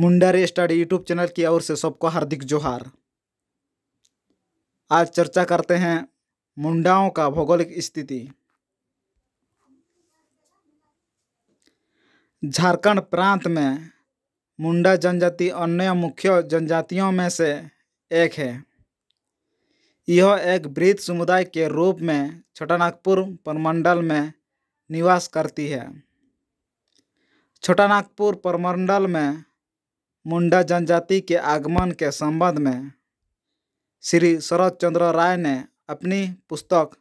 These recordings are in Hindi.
मुंडारी स्टडी यूट्यूब चैनल की ओर से सबको हार्दिक जोहार आज चर्चा करते हैं मुंडाओं का भौगोलिक स्थिति झारखंड प्रांत में मुंडा जनजाति अन्य मुख्य जनजातियों में से एक है यह एक वृद्ध समुदाय के रूप में नागपुर परमंडल में निवास करती है नागपुर परमंडल में मुंडा जनजाति के आगमन के संबंध में श्री शरद चंद्र राय ने अपनी पुस्तक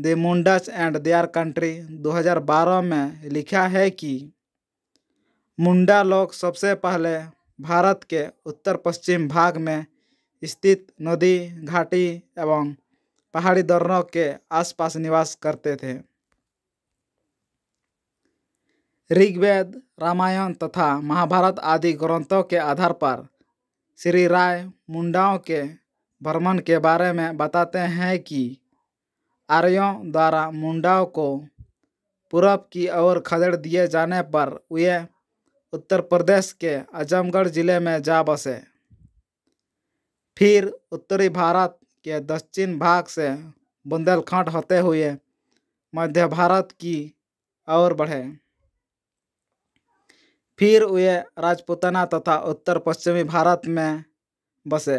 the Mundas and their country 2012 में लिखा है कि मुंडा लोग सबसे पहले भारत के उत्तर पश्चिम भाग में स्थित नदी घाटी एवं पहाड़ी दर्रों के आसपास निवास करते थे ऋग्वेद रामायण तथा महाभारत आदि ग्रंथों के आधार पर श्री राय मुंडाओं के भ्रमण के बारे में बताते हैं कि आर्यों द्वारा मुंडाओं को पूरब की ओर खदेड़ दिए जाने पर वे उत्तर प्रदेश के आजमगढ़ जिले में जा बसे फिर उत्तरी भारत के दक्षिण भाग से बुंदेलखंड होते हुए मध्य भारत की ओर बढ़े फिर वे राजपूताना तथा उत्तर पश्चिमी भारत में बसे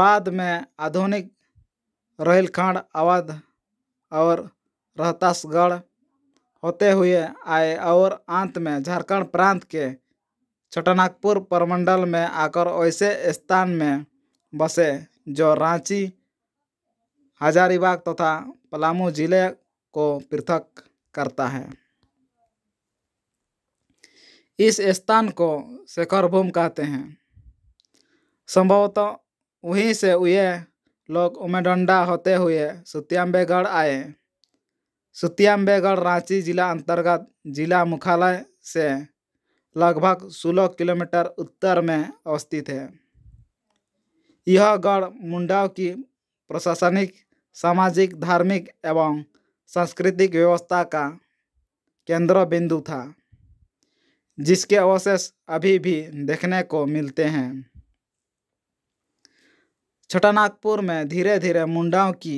बाद में आधुनिक रोहिलखंड अवध और रोहतासगढ़ होते हुए आए और अंत में झारखंड प्रांत के छोटानागपुर परमंडल में आकर ऐसे स्थान में बसे जो रांची हजारीबाग तथा पलामू जिले को पृथक करता है इस स्थान को शेखरभूम भूम कहते हैं संभवतः वहीं से यह लोग उमेडंडा होते हुए सुतियाम्बेगढ़ आए सुतियाम्बेगढ़ रांची जिला अंतर्गत जिला मुख्यालय से लगभग सोलह किलोमीटर उत्तर में अवस्थित है यह गढ़ मुंडाओं की प्रशासनिक सामाजिक धार्मिक एवं सांस्कृतिक व्यवस्था का केंद्र बिंदु था जिसके अवशेष अभी भी देखने को मिलते हैं छोटा नागपुर में धीरे धीरे मुंडाओं की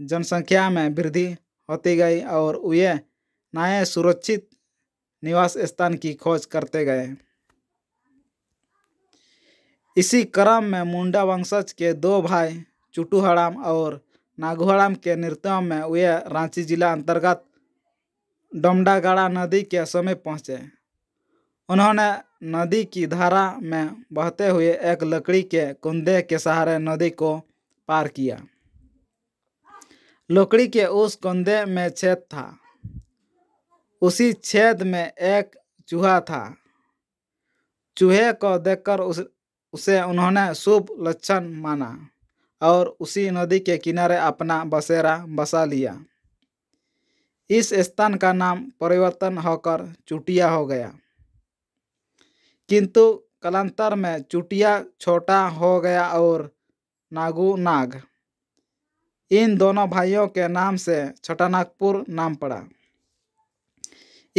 जनसंख्या में वृद्धि होती गई और वे नए सुरक्षित निवास स्थान की खोज करते गए इसी क्रम में मुंडा वंशज के दो भाई चुटू हड़ाम और नागुहड़ाम के नृत्यों में वे रांची जिला अंतर्गत डोमडागाड़ा नदी के समीप पहुँचे उन्होंने नदी की धारा में बहते हुए एक लकड़ी के कुंदे के सहारे नदी को पार किया लकड़ी के उस कुंदे में छेद था उसी छेद में एक चूहा था चूहे को देखकर उस उसे उन्होंने शुभ लक्षण माना और उसी नदी के किनारे अपना बसेरा बसा लिया इस स्थान का नाम परिवर्तन होकर चुटिया हो गया किंतु कलांतर में चुटिया छोटा हो गया और नागू नाग इन दोनों भाइयों के नाम से नागपुर नाम पड़ा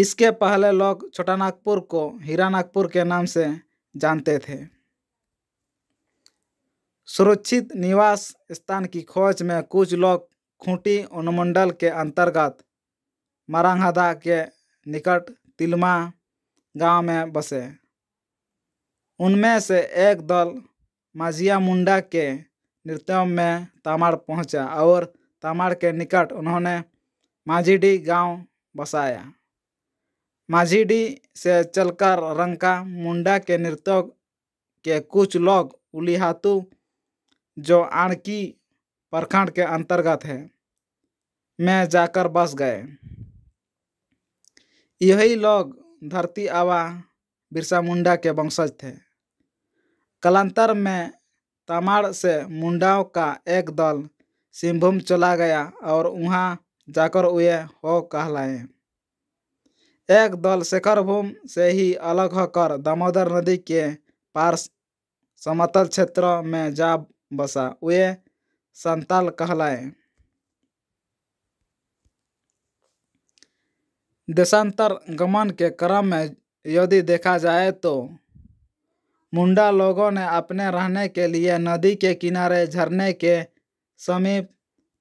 इसके पहले लोग नागपुर को हीरानागपुर के नाम से जानते थे सुरक्षित निवास स्थान की खोज में कुछ लोग खूंटी अनुमंडल के अंतर्गत मरांगदा के निकट तिलमा गांव में बसे उनमें से एक दल माजिया मुंडा के नृत्य में तामाड़ पहुंचा और तामाड़ के निकट उन्होंने माझीडी गांव बसाया माझीडी से चलकर रंका मुंडा के नृत्य के कुछ लोग उलिहातु जो आणकी प्रखंड के अंतर्गत है में जाकर बस गए यही लोग धरती आवा बिरसा मुंडा के वंशज थे कलांतर में तमाड़ से मुंडाओं का एक दल सिंहभूम चला गया और वहां जाकर वे हो कहलाए एक दल शेखरभूम से ही अलग होकर दामोदर नदी के पार समतल क्षेत्र में जा बसा वे संताल कहलाए देशांतर गमन के क्रम में यदि देखा जाए तो मुंडा लोगों ने अपने रहने के लिए नदी के किनारे झरने के समीप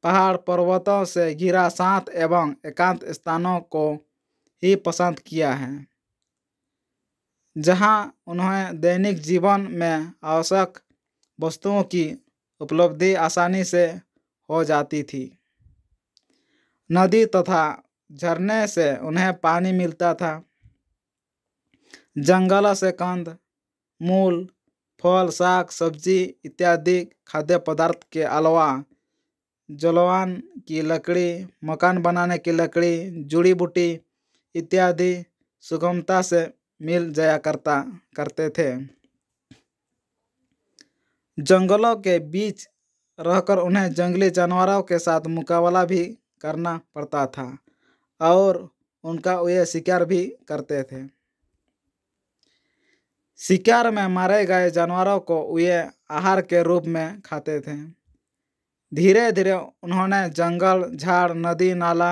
पहाड़ पर्वतों से घिरा शांत एवं एकांत स्थानों को ही पसंद किया है जहां उन्हें दैनिक जीवन में आवश्यक वस्तुओं की उपलब्धि आसानी से हो जाती थी नदी तथा झरने से उन्हें पानी मिलता था जंगल से कंध मूल फल साग सब्जी इत्यादि खाद्य पदार्थ के अलावा जलवान की लकड़ी मकान बनाने की लकड़ी जुड़ी बूटी इत्यादि सुगमता से मिल जाया करता करते थे जंगलों के बीच रहकर उन्हें जंगली जानवरों के साथ मुकाबला भी करना पड़ता था और उनका वे शिकार भी करते थे शिकार में मारे गए जानवरों को वे आहार के रूप में खाते थे धीरे धीरे उन्होंने जंगल झाड़ नदी नाला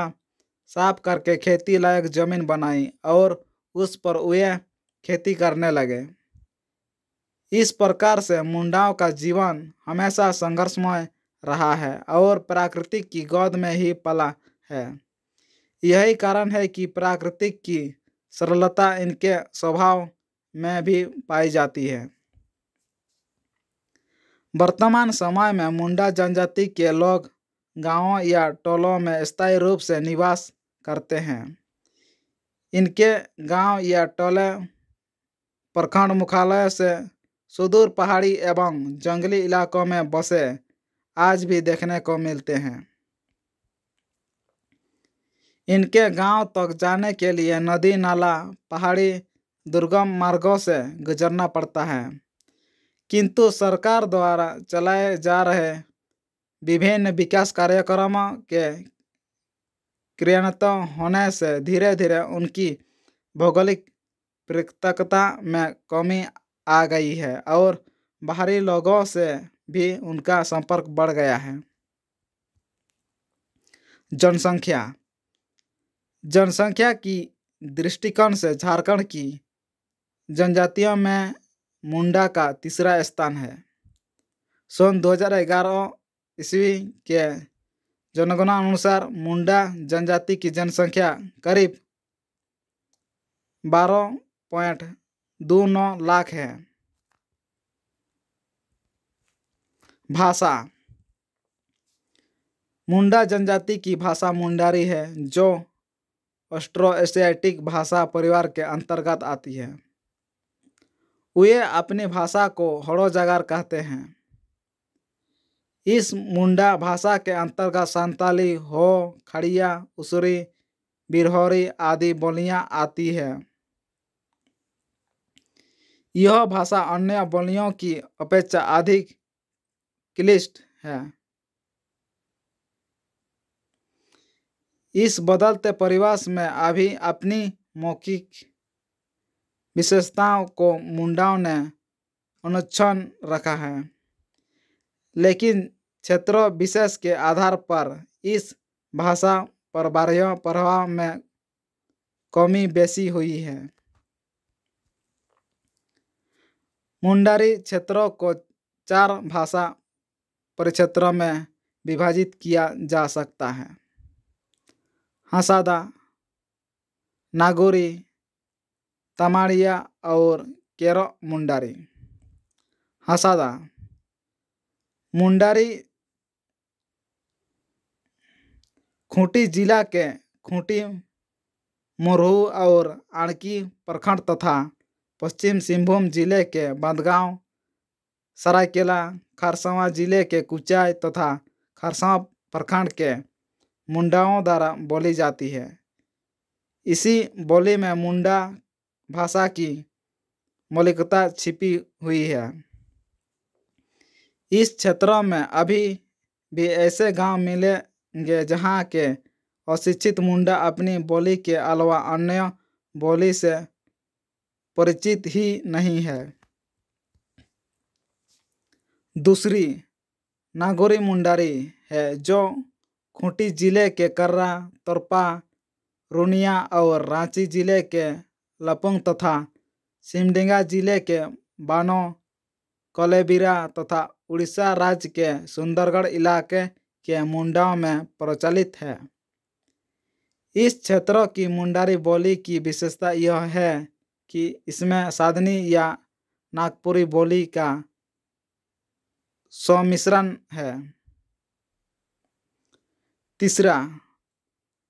साफ करके खेती लायक जमीन बनाई और उस पर वे खेती करने लगे इस प्रकार से मुंडाओं का जीवन हमेशा संघर्षमय रहा है और प्राकृतिक की गोद में ही पला है यही कारण है कि प्राकृतिक की सरलता इनके स्वभाव में भी पाई जाती है वर्तमान समय में मुंडा जनजाति के लोग गांवों या टोलों में स्थायी रूप से निवास करते हैं इनके गांव या टोले प्रखंड मुख्यालय से सुदूर पहाड़ी एवं जंगली इलाकों में बसे आज भी देखने को मिलते हैं इनके गांव तक जाने के लिए नदी नाला पहाड़ी दुर्गम मार्गों से गुजरना पड़ता है किंतु सरकार द्वारा चलाए जा रहे विभिन्न विकास कार्यक्रमों के क्रियान्वित होने से धीरे धीरे उनकी भौगोलिक पृथकता में कमी आ गई है और बाहरी लोगों से भी उनका संपर्क बढ़ गया है जनसंख्या जनसंख्या की दृष्टिकोण से झारखंड की जनजातियों में मुंडा का तीसरा स्थान है सन 2011 ईस्वी के जनगणना अनुसार मुंडा जनजाति की जनसंख्या करीब बारह पॉइंट दो नौ लाख है भाषा मुंडा जनजाति की भाषा मुंडारी है जो ऑस्ट्रो एशियाटिक भाषा परिवार के अंतर्गत आती है वे अपनी भाषा को हड़ो जागर कहते हैं इस मुंडा भाषा के अंतर्गत संताली हो खड़िया उसरी बिरहोरी आदि बोलियां आती है यह भाषा अन्य बोलियों की अपेक्षा अधिक क्लिष्ट है इस बदलते परिवेश में अभी अपनी मौखिक विशेषताओं को मुंडाओं ने अनुच्छन रखा है लेकिन क्षेत्रों विशेष के आधार पर इस भाषा पर बारह प्रभाव में कमी बेसी हुई है मुंडारी क्षेत्रों को चार भाषा परिक्षेत्रों में विभाजित किया जा सकता है हसादा नागोरी तमाड़िया और केरो मुंडारी हसादा मुंडारी खूंटी जिला के खूंटी मुरहू और आड़की प्रखंड तथा पश्चिम सिंहभूम जिले के बंदगांव सरायकेला खरसावां जिले के कुचाई तथा खरसावा प्रखंड के मुंडाओं द्वारा बोली जाती है इसी बोली में मुंडा भाषा की मौलिकता छिपी हुई है इस क्षेत्र में अभी भी ऐसे गांव मिलेंगे जहां के अशिक्षित मुंडा अपनी बोली के अलावा अन्य बोली से परिचित ही नहीं है दूसरी नागोरी मुंडारी है जो खूंटी जिले के कर्रा तोरपा रूनिया और रांची जिले के लपोंग तथा सिमडेगा जिले के बानो कोलेबिरा तथा उड़ीसा राज्य के सुंदरगढ़ इलाके के मुंडाओं में प्रचलित है इस क्षेत्र की मुंडारी बोली की विशेषता यह है कि इसमें साधनी या नागपुरी बोली का सम्मिश्रण है तीसरा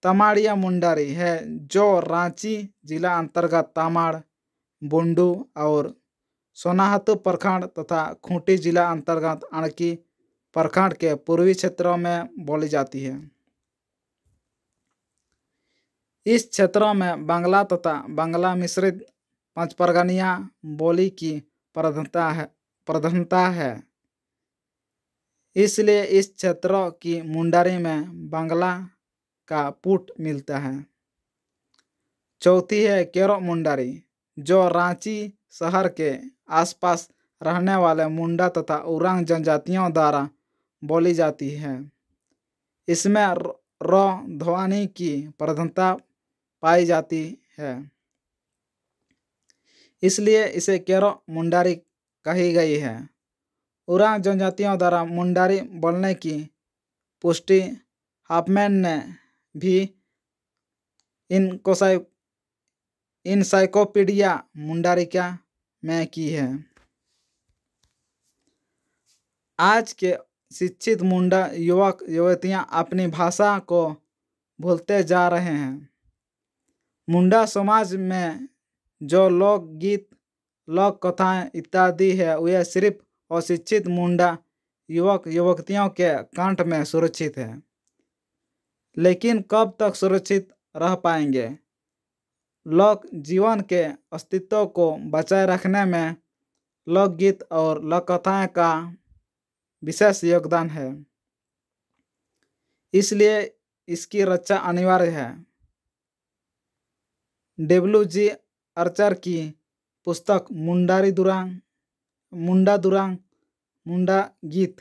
तमाड़िया मुंडारी है जो रांची जिला अंतर्गत तमाड़ बुंडू और सोनाहतु प्रखंड तथा खूंटी जिला अंतर्गत अणकी प्रखंड के पूर्वी क्षेत्रों में बोली जाती है इस क्षेत्रों में बांग्ला तथा बांग्ला मिश्रित पंचपरगनिया बोली की प्रधानता है प्रधानता है इसलिए इस क्षेत्रों की मुंडारी में बांग्ला का पुट मिलता है चौथी है केरो मुंडारी जो रांची शहर के आसपास रहने वाले मुंडा तथा उरांग जनजातियों द्वारा बोली जाती है इसमें रो ध्वनि की प्रधानता पाई जाती है इसलिए इसे केरो मुंडारी कही गई है उरांग जनजातियों द्वारा मुंडारी बोलने की पुष्टि हापमैन ने भी इन कोसाइ साइकोपीडिया मुंडारिका में की है आज के शिक्षित मुंडा युवक युवतियां अपनी भाषा को भूलते जा रहे हैं मुंडा समाज में जो लोकगीत लोक कथाएं इत्यादि है वह सिर्फ अशिक्षित मुंडा युवक युवतियों के कंठ में सुरक्षित है लेकिन कब तक सुरक्षित रह पाएंगे लोक जीवन के अस्तित्व को बचाए रखने में लोकगीत और लोककथाएँ का विशेष योगदान है इसलिए इसकी रक्षा अनिवार्य है डब्ल्यू जी अर्चर की पुस्तक मुंडारी दुरांग मुंडा दुरांग मुंडा गीत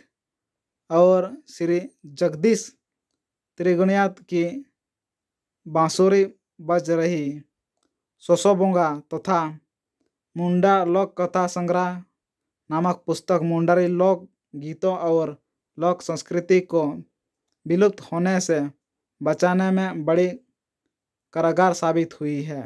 और श्री जगदीश त्रिगुणियात की बाँसुरी बज रही सोसोबोंगा तथा मुंडा लोक कथा संग्रह नामक पुस्तक मुंडारी लोक गीतों और लोक संस्कृति को विलुप्त होने से बचाने में बड़ी कारगर साबित हुई है